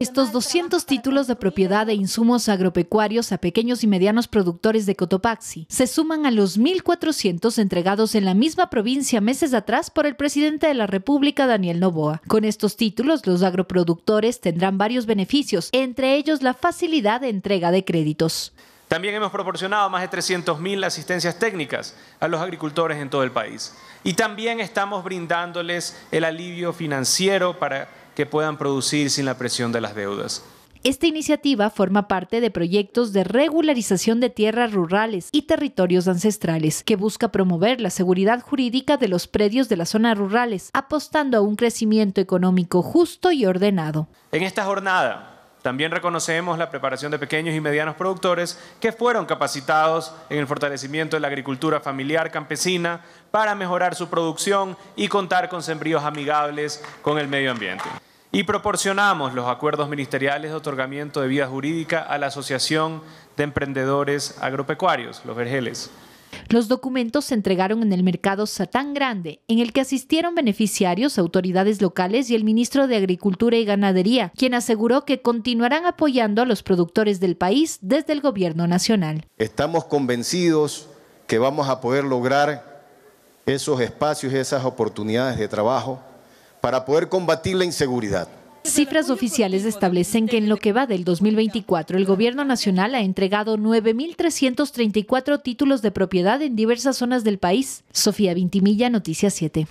Estos 200 títulos de propiedad de insumos agropecuarios a pequeños y medianos productores de Cotopaxi se suman a los 1.400 entregados en la misma provincia meses atrás por el presidente de la República, Daniel Novoa. Con estos títulos, los agroproductores tendrán varios beneficios, entre ellos la facilidad de entrega de créditos. También hemos proporcionado más de 300.000 asistencias técnicas a los agricultores en todo el país. Y también estamos brindándoles el alivio financiero para que puedan producir sin la presión de las deudas. Esta iniciativa forma parte de proyectos de regularización de tierras rurales y territorios ancestrales, que busca promover la seguridad jurídica de los predios de las zonas rurales, apostando a un crecimiento económico justo y ordenado. En esta jornada, también reconocemos la preparación de pequeños y medianos productores que fueron capacitados en el fortalecimiento de la agricultura familiar campesina para mejorar su producción y contar con sembríos amigables con el medio ambiente y proporcionamos los acuerdos ministeriales de otorgamiento de vía jurídica a la Asociación de Emprendedores Agropecuarios, los Vergeles. Los documentos se entregaron en el mercado Satán Grande, en el que asistieron beneficiarios, autoridades locales y el ministro de Agricultura y Ganadería, quien aseguró que continuarán apoyando a los productores del país desde el gobierno nacional. Estamos convencidos que vamos a poder lograr esos espacios y esas oportunidades de trabajo para poder combatir la inseguridad. Cifras oficiales establecen que en lo que va del 2024, el Gobierno Nacional ha entregado 9.334 títulos de propiedad en diversas zonas del país. Sofía Vintimilla, Noticias 7.